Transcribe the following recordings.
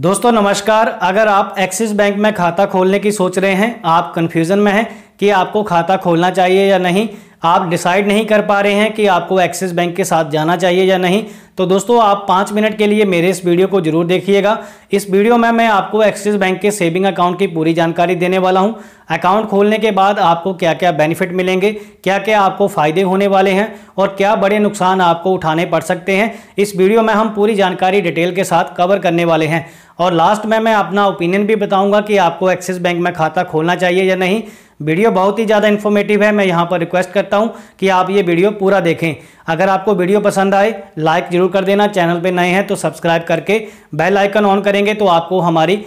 दोस्तों नमस्कार अगर आप एक्सिस बैंक में खाता खोलने की सोच रहे हैं आप कन्फ्यूज़न में हैं कि आपको खाता खोलना चाहिए या नहीं आप डिसाइड नहीं कर पा रहे हैं कि आपको एक्सिस बैंक के साथ जाना चाहिए या नहीं तो दोस्तों आप पाँच मिनट के लिए मेरे इस वीडियो को जरूर देखिएगा इस वीडियो में मैं आपको एक्सिस बैंक के सेविंग अकाउंट की पूरी जानकारी देने वाला हूं अकाउंट खोलने के बाद आपको क्या क्या बेनिफिट मिलेंगे क्या क्या आपको फ़ायदे होने वाले हैं और क्या बड़े नुकसान आपको उठाने पड़ सकते हैं इस वीडियो में हम पूरी जानकारी डिटेल के साथ कवर करने वाले हैं और लास्ट में मैं अपना ओपिनियन भी बताऊँगा कि आपको एक्सिस बैंक में खाता खोलना चाहिए या नहीं वीडियो बहुत ही ज़्यादा इन्फॉर्मेटिव है मैं यहाँ पर रिक्वेस्ट करता हूँ कि आप ये वीडियो पूरा देखें अगर आपको वीडियो पसंद आए लाइक जरूर कर देना चैनल पे नए हैं तो सब्सक्राइब करके बेल आइकन ऑन करेंगे तो आपको हमारी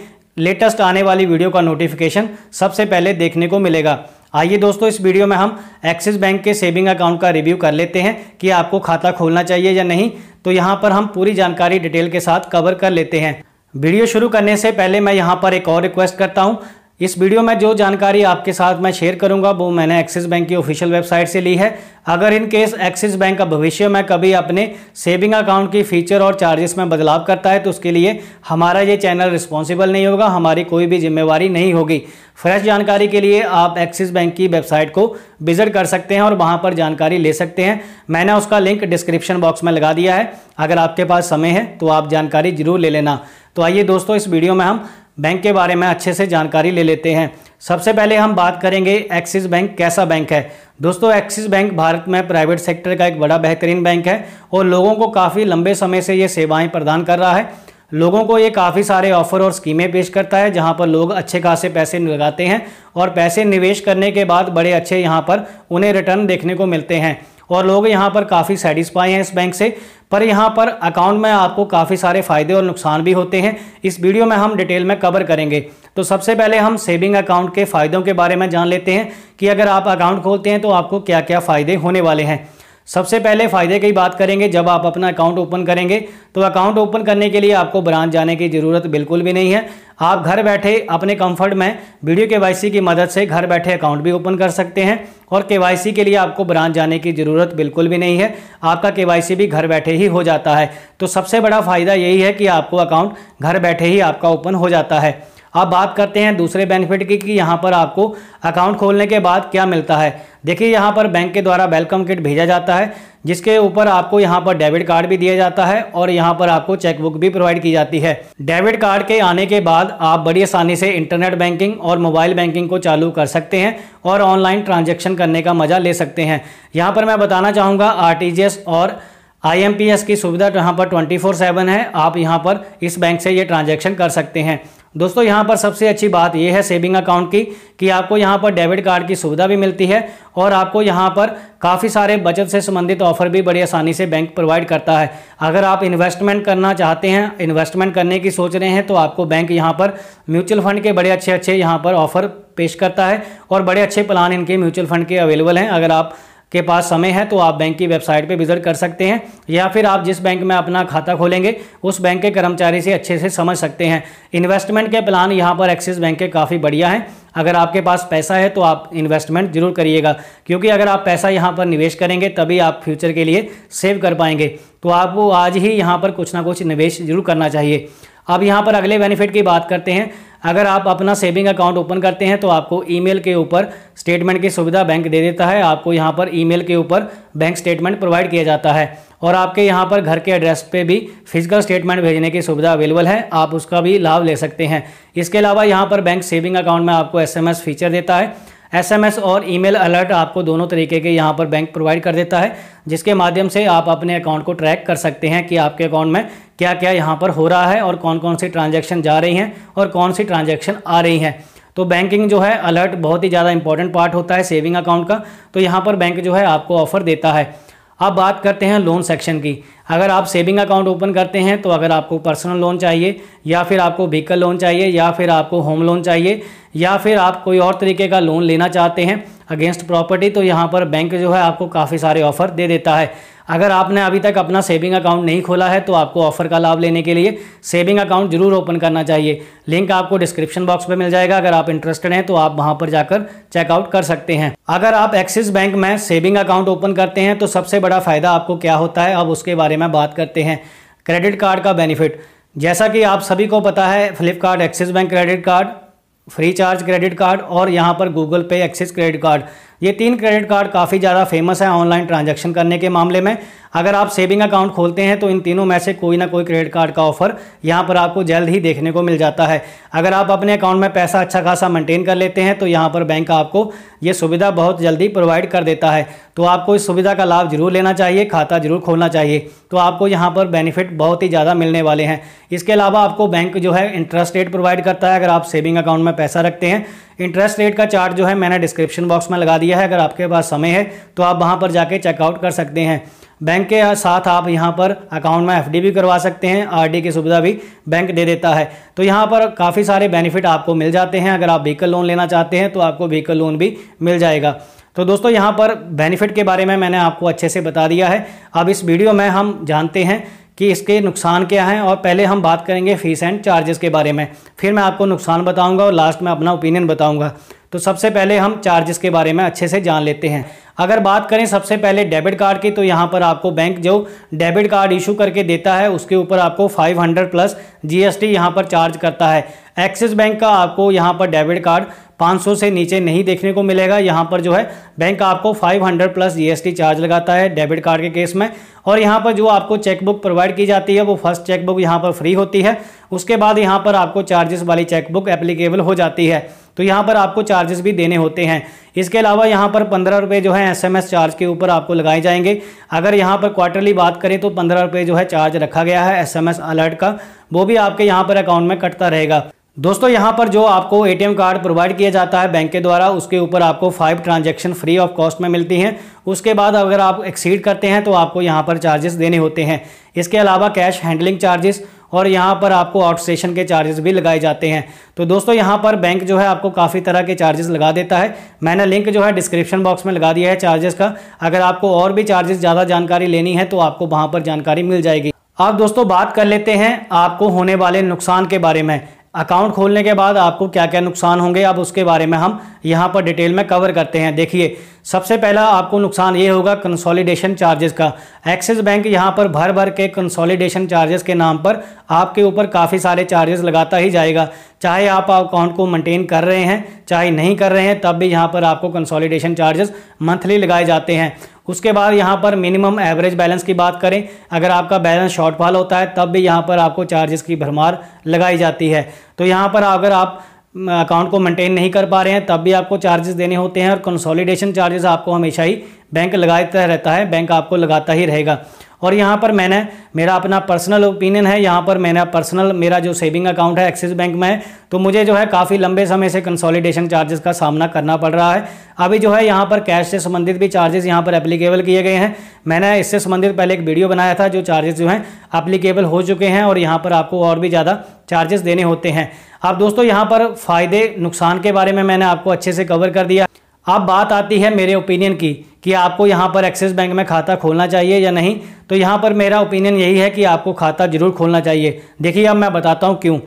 लेटेस्ट आने वाली वीडियो का नोटिफिकेशन सबसे पहले देखने को मिलेगा आइए दोस्तों इस वीडियो में हम एक्सिस बैंक के सेविंग अकाउंट का रिव्यू कर लेते हैं कि आपको खाता खोलना चाहिए या नहीं तो यहाँ पर हम पूरी जानकारी डिटेल के साथ कवर कर लेते हैं वीडियो शुरू करने से पहले मैं यहाँ पर एक और रिक्वेस्ट करता हूँ इस वीडियो में जो जानकारी आपके साथ मैं शेयर करूंगा वो मैंने एक्सिस बैंक की ऑफिशियल वेबसाइट से ली है अगर इन केस एक्सिस बैंक का भविष्य में कभी अपने सेविंग अकाउंट की फीचर और चार्जेस में बदलाव करता है तो उसके लिए हमारा ये चैनल रिस्पॉन्सिबल नहीं होगा हमारी कोई भी जिम्मेवारी नहीं होगी फ्रेश जानकारी के लिए आप एक्सिस बैंक की वेबसाइट को विजिट कर सकते हैं और वहाँ पर जानकारी ले सकते हैं मैंने उसका लिंक डिस्क्रिप्शन बॉक्स में लगा दिया है अगर आपके पास समय है तो आप जानकारी जरूर ले लेना तो आइए दोस्तों इस वीडियो में हम बैंक के बारे में अच्छे से जानकारी ले लेते हैं सबसे पहले हम बात करेंगे एक्सिस बैंक कैसा बैंक है दोस्तों एक्सिस बैंक भारत में प्राइवेट सेक्टर का एक बड़ा बेहतरीन बैंक है और लोगों को काफ़ी लंबे समय से ये सेवाएं प्रदान कर रहा है लोगों को ये काफ़ी सारे ऑफर और स्कीमें पेश करता है जहाँ पर लोग अच्छे खासे पैसे लगाते हैं और पैसे निवेश करने के बाद बड़े अच्छे यहाँ पर उन्हें रिटर्न देखने को मिलते हैं और लोग यहाँ पर काफ़ी सेटिस्फाई हैं इस बैंक से पर यहाँ पर अकाउंट में आपको काफ़ी सारे फ़ायदे और नुकसान भी होते हैं इस वीडियो में हम डिटेल में कवर करेंगे तो सबसे पहले हम सेविंग अकाउंट के फ़ायदों के बारे में जान लेते हैं कि अगर आप अकाउंट खोलते हैं तो आपको क्या क्या फ़ायदे होने वाले हैं सबसे पहले फ़ायदे की बात करेंगे जब आप अपना अकाउंट ओपन करेंगे तो अकाउंट ओपन करने के लिए आपको ब्रांच जाने की ज़रूरत बिल्कुल भी नहीं है आप घर बैठे अपने कंफर्ट में वीडियो के की मदद से घर बैठे अकाउंट भी ओपन कर सकते हैं और के के लिए आपको ब्रांच जाने की ज़रूरत बिल्कुल भी नहीं है आपका के भी घर बैठे ही हो जाता है तो सबसे बड़ा फ़ायदा यही है कि आपको अकाउंट घर बैठे ही आपका ओपन हो जाता है अब बात करते हैं दूसरे बेनिफिट की कि यहाँ पर आपको अकाउंट खोलने के बाद क्या मिलता है देखिए यहाँ पर बैंक के द्वारा वेलकम किट भेजा जाता है जिसके ऊपर आपको यहाँ पर डेबिट कार्ड भी दिया जाता है और यहाँ पर आपको चेकबुक भी प्रोवाइड की जाती है डेबिट कार्ड के आने के बाद आप बड़ी आसानी से इंटरनेट बैंकिंग और मोबाइल बैंकिंग को चालू कर सकते हैं और ऑनलाइन ट्रांजेक्शन करने का मजा ले सकते हैं यहाँ पर मैं बताना चाहूँगा आर और आई की सुविधा यहाँ पर ट्वेंटी है आप यहाँ पर इस बैंक से ये ट्रांजेक्शन कर सकते हैं दोस्तों यहाँ पर सबसे अच्छी बात यह है सेविंग अकाउंट की कि आपको यहाँ पर डेबिट कार्ड की सुविधा भी मिलती है और आपको यहाँ पर काफ़ी सारे बचत से संबंधित ऑफर भी बड़ी आसानी से बैंक प्रोवाइड करता है अगर आप इन्वेस्टमेंट करना चाहते हैं इन्वेस्टमेंट करने की सोच रहे हैं तो आपको बैंक यहाँ पर म्यूचुअल फंड के बड़े अच्छे अच्छे यहाँ पर ऑफर पेश करता है और बड़े अच्छे प्लान इनके म्यूचुअल फंड के अवेलेबल हैं अगर आप के पास समय है तो आप बैंक की वेबसाइट पे विजिट कर सकते हैं या फिर आप जिस बैंक में अपना खाता खोलेंगे उस बैंक के कर्मचारी से अच्छे से समझ सकते हैं इन्वेस्टमेंट के प्लान यहाँ पर एक्सिस बैंक के काफ़ी बढ़िया हैं अगर आपके पास पैसा है तो आप इन्वेस्टमेंट जरूर करिएगा क्योंकि अगर आप पैसा यहाँ पर निवेश करेंगे तभी आप फ्यूचर के लिए सेव कर पाएंगे तो आपको आज ही यहाँ पर कुछ ना कुछ निवेश जरूर करना चाहिए अब यहाँ पर अगले बेनिफिट की बात करते हैं अगर आप अपना सेविंग अकाउंट ओपन करते हैं तो आपको ईमेल के ऊपर स्टेटमेंट की सुविधा बैंक दे देता है आपको यहाँ पर ईमेल के ऊपर बैंक स्टेटमेंट प्रोवाइड किया जाता है और आपके यहाँ पर घर के एड्रेस पे भी फिजिकल स्टेटमेंट भेजने की सुविधा अवेलेबल है आप उसका भी लाभ ले सकते हैं इसके अलावा यहाँ पर बैंक सेविंग अकाउंट में आपको एस फीचर देता है एस और ई अलर्ट आपको दोनों तरीके के यहाँ पर बैंक प्रोवाइड कर देता है जिसके माध्यम से आप अपने अकाउंट को ट्रैक कर सकते हैं कि आपके अकाउंट में क्या क्या यहाँ पर हो रहा है और कौन कौन सी ट्रांजेक्शन जा रही हैं और कौन सी ट्रांजेक्शन आ रही हैं तो बैंकिंग जो है अलर्ट बहुत ही ज़्यादा इंपॉर्टेंट पार्ट होता है सेविंग अकाउंट का तो यहाँ पर बैंक जो है आपको ऑफर देता है अब बात करते हैं लोन सेक्शन की अगर आप सेविंग अकाउंट ओपन करते हैं तो अगर आपको पर्सनल लोन चाहिए या फिर आपको व्हीकल लोन चाहिए या फिर आपको होम लोन चाहिए या फिर आप कोई और तरीके का लोन लेना चाहते हैं अगेंस्ट प्रॉपर्टी तो यहाँ पर बैंक जो है आपको काफ़ी सारे ऑफर दे देता है अगर आपने अभी तक अपना सेविंग अकाउंट नहीं खोला है तो आपको ऑफर का लाभ लेने के लिए सेविंग अकाउंट जरूर ओपन करना चाहिए लिंक आपको डिस्क्रिप्शन बॉक्स में मिल जाएगा अगर आप इंटरेस्टेड हैं तो आप वहां पर जाकर चेकआउट कर सकते हैं अगर आप एक्सिस बैंक में सेविंग अकाउंट ओपन करते हैं तो सबसे बड़ा फ़ायदा आपको क्या होता है अब उसके बारे में बात करते हैं क्रेडिट कार्ड का बेनिफिट जैसा कि आप सभी को पता है Flipkart Axis bank credit card free charge credit card और यहाँ पर गूगल पे एक्सिस क्रेडिट कार्ड ये तीन क्रेडिट कार्ड काफ़ी ज़्यादा फेमस है ऑनलाइन ट्रांजैक्शन करने के मामले में अगर आप सेविंग अकाउंट खोलते हैं तो इन तीनों में से कोई ना कोई क्रेडिट कार्ड का ऑफर यहाँ पर आपको जल्द ही देखने को मिल जाता है अगर आप अपने अकाउंट में पैसा अच्छा खासा मेंटेन कर लेते हैं तो यहाँ पर बैंक आपको ये सुविधा बहुत जल्दी प्रोवाइड कर देता है तो आपको इस सुविधा का लाभ जरूर लेना चाहिए खाता जरूर खोलना चाहिए तो आपको यहाँ पर बेनिफिट बहुत ही ज़्यादा मिलने वाले हैं इसके अलावा आपको बैंक जो है इंटरेस्ट रेट प्रोवाइड करता है अगर आप सेविंग अकाउंट में पैसा रखते हैं इंटरेस्ट रेट का चार्ट जो है मैंने डिस्क्रिप्शन बॉक्स में लगा दिया है अगर आपके पास समय है तो आप वहाँ पर जाके चेकआउट कर सकते हैं बैंक के साथ आप यहाँ पर अकाउंट में एफडी भी करवा सकते हैं आरडी की सुविधा भी बैंक दे देता है तो यहाँ पर काफ़ी सारे बेनिफिट आपको मिल जाते हैं अगर आप व्हीकल लोन लेना चाहते हैं तो आपको व्हीकल लोन भी मिल जाएगा तो दोस्तों यहाँ पर बेनिफिट के बारे में मैंने आपको अच्छे से बता दिया है अब इस वीडियो में हम जानते हैं कि इसके नुकसान क्या हैं और पहले हम बात करेंगे फीस एंड चार्जेस के बारे में फिर मैं आपको नुकसान बताऊंगा और लास्ट में अपना ओपिनियन बताऊंगा तो सबसे पहले हम चार्जेस के बारे में अच्छे से जान लेते हैं अगर बात करें सबसे पहले डेबिट कार्ड की तो यहाँ पर आपको बैंक जो डेबिट कार्ड इशू करके देता है उसके ऊपर आपको 500 प्लस जीएसटी यहाँ पर चार्ज करता है एक्सिस बैंक का आपको यहाँ पर डेबिट कार्ड 500 से नीचे नहीं देखने को मिलेगा यहाँ पर जो है बैंक आपको 500 प्लस जीएसटी चार्ज लगाता है डेबिट कार्ड के केस में और यहाँ पर जो आपको चेकबुक प्रोवाइड की जाती है वो फर्स्ट चेकबुक यहाँ पर फ्री होती है उसके बाद यहाँ पर आपको चार्जेस वाली चेकबुक एप्लीकेबल हो जाती है तो यहाँ पर आपको चार्जेस भी देने होते हैं इसके अलावा यहाँ पर पंद्रह रुपये जो है एसएमएस चार्ज के ऊपर आपको लगाए जाएंगे अगर यहाँ पर क्वार्टरली बात करें तो पंद्रह रुपये जो है चार्ज रखा गया है एसएमएस अलर्ट का वो भी आपके यहाँ पर अकाउंट में कटता रहेगा दोस्तों यहाँ पर जो आपको एटीएम कार्ड प्रोवाइड किया जाता है बैंक के द्वारा उसके ऊपर आपको five transaction free of cost में मिलती हैं उसके बाद अगर आप एक्सीड करते हैं तो आपको यहाँ पर चार्जेस देने होते हैं इसके अलावा कैश हैंडलिंग चार्जेस और यहाँ पर आपको आउटस्टेशन के चार्जेस भी लगाए जाते हैं तो दोस्तों यहाँ पर बैंक जो है आपको काफ़ी तरह के चार्जेस लगा देता है मैंने लिंक जो है डिस्क्रिप्शन बॉक्स में लगा दिया है चार्जेस का अगर आपको और भी चार्जेस ज़्यादा जानकारी लेनी है तो आपको वहाँ पर जानकारी मिल जाएगी अब दोस्तों बात कर लेते हैं आपको होने वाले नुकसान के बारे में अकाउंट खोलने के बाद आपको क्या क्या नुकसान होंगे अब उसके बारे में हम यहाँ पर डिटेल में कवर करते हैं देखिए सबसे पहला आपको नुकसान ये होगा कंसोलिडेशन चार्जेस का एक्सिस बैंक यहाँ पर भर भर के कंसोलिडेशन चार्जेस के नाम पर आपके ऊपर काफ़ी सारे चार्जेस लगाता ही जाएगा चाहे आप अकाउंट को मेंटेन कर रहे हैं चाहे नहीं कर रहे हैं तब भी यहाँ पर आपको कंसोलिडेशन चार्जेस मंथली लगाए जाते हैं उसके बाद यहाँ पर मिनिमम एवरेज बैलेंस की बात करें अगर आपका बैलेंस शॉर्टफॉल होता है तब भी यहाँ पर आपको चार्जेस की भरमार लगाई जाती है तो यहाँ पर अगर आप अकाउंट को मेंटेन नहीं कर पा रहे हैं तब भी आपको चार्जेस देने होते हैं और कंसोलिडेशन चार्जेस आपको हमेशा ही बैंक लगाता रहता है बैंक आपको लगाता ही रहेगा और यहाँ पर मैंने मेरा अपना पर्सनल ओपिनियन है यहाँ पर मैंने पर्सनल मेरा जो सेविंग अकाउंट है एक्सिस बैंक में है तो मुझे जो है काफ़ी लंबे समय से कंसोलिडेशन चार्जेस का सामना करना पड़ रहा है अभी जो है यहाँ पर कैश से संबंधित भी चार्जेस यहाँ पर एप्लीकेबल किए गए हैं मैंने इससे संबंधित पहले एक वीडियो बनाया था जो चार्जेस जो हैं एप्लीकेबल हो चुके हैं और यहाँ पर आपको और भी ज़्यादा चार्जेस देने होते हैं अब दोस्तों यहाँ पर फ़ायदे नुकसान के बारे में मैंने आपको अच्छे से कवर कर दिया अब बात आती है मेरे ओपिनियन की कि आपको यहाँ पर एक्सिस बैंक में खाता खोलना चाहिए या नहीं तो यहाँ पर मेरा ओपिनियन यही है कि आपको खाता ज़रूर खोलना चाहिए देखिए अब मैं बताता हूँ क्यों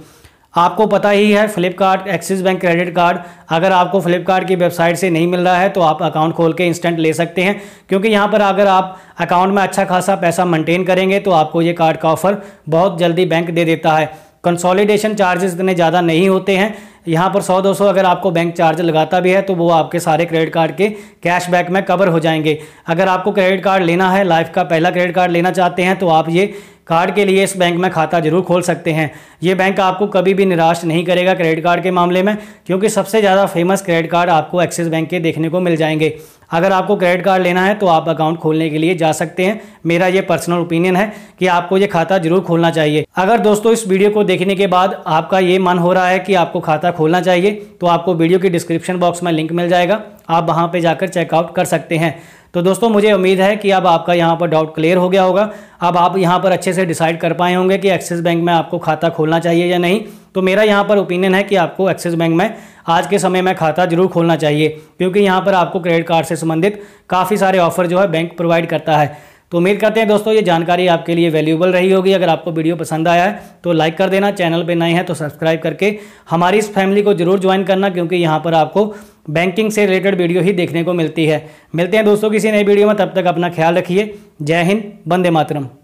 आपको पता ही है Flipkart Axis bank credit card अगर आपको फ्लिपकार्ट की वेबसाइट से नहीं मिल रहा है तो आप अकाउंट खोल के इंस्टेंट ले सकते हैं क्योंकि यहाँ पर अगर आप अकाउंट में अच्छा खासा पैसा मेंटेन करेंगे तो आपको ये कार्ड का ऑफर बहुत जल्दी बैंक दे देता है कंसोलिडेशन चार्जेस इतने ज़्यादा नहीं होते हैं यहाँ पर सौ दो सौ अगर आपको बैंक चार्ज लगाता भी है तो वो आपके सारे क्रेडिट कार्ड के कैशबैक में कवर हो जाएंगे अगर आपको क्रेडिट कार्ड लेना है लाइफ का पहला क्रेडिट कार्ड लेना चाहते हैं तो आप ये कार्ड के लिए इस बैंक में खाता जरूर खोल सकते हैं ये बैंक आपको कभी भी निराश नहीं करेगा क्रेडिट कार्ड के मामले में क्योंकि सबसे ज़्यादा फेमस क्रेडिट कार्ड आपको एक्सिस बैंक के देखने को मिल जाएंगे अगर आपको क्रेडिट कार्ड लेना है तो आप अकाउंट खोलने के लिए जा सकते हैं मेरा ये पर्सनल ओपिनियन है कि आपको ये खाता जरूर खोलना चाहिए अगर दोस्तों इस वीडियो को देखने के बाद आपका ये मन हो रहा है कि आपको खाता खोलना चाहिए तो आपको वीडियो के डिस्क्रिप्शन बॉक्स में लिंक मिल जाएगा आप वहाँ पर जाकर चेकआउट कर सकते हैं तो दोस्तों मुझे उम्मीद है कि अब आपका यहाँ पर डाउट क्लियर हो गया होगा अब आप यहाँ पर अच्छे से डिसाइड कर पाए होंगे कि एक्सिस बैंक में आपको खाता खोलना चाहिए या नहीं तो मेरा यहाँ पर ओपिनियन है कि आपको एक्सिस बैंक में आज के समय में खाता जरूर खोलना चाहिए क्योंकि यहाँ पर आपको क्रेडिट कार्ड से संबंधित काफ़ी सारे ऑफर जो है बैंक प्रोवाइड करता है तो उम्मीद करते हैं दोस्तों ये जानकारी आपके लिए वैल्यूबल रही होगी अगर आपको वीडियो पसंद आया है तो लाइक कर देना चैनल पर नए हैं तो सब्सक्राइब करके हमारी इस फैमिली को जरूर ज्वाइन करना क्योंकि यहाँ पर आपको बैंकिंग से रिलेटेड वीडियो ही देखने को मिलती है मिलते हैं दोस्तों किसी नई वीडियो में तब तक अपना ख्याल रखिए जय हिंद बंदे मातरम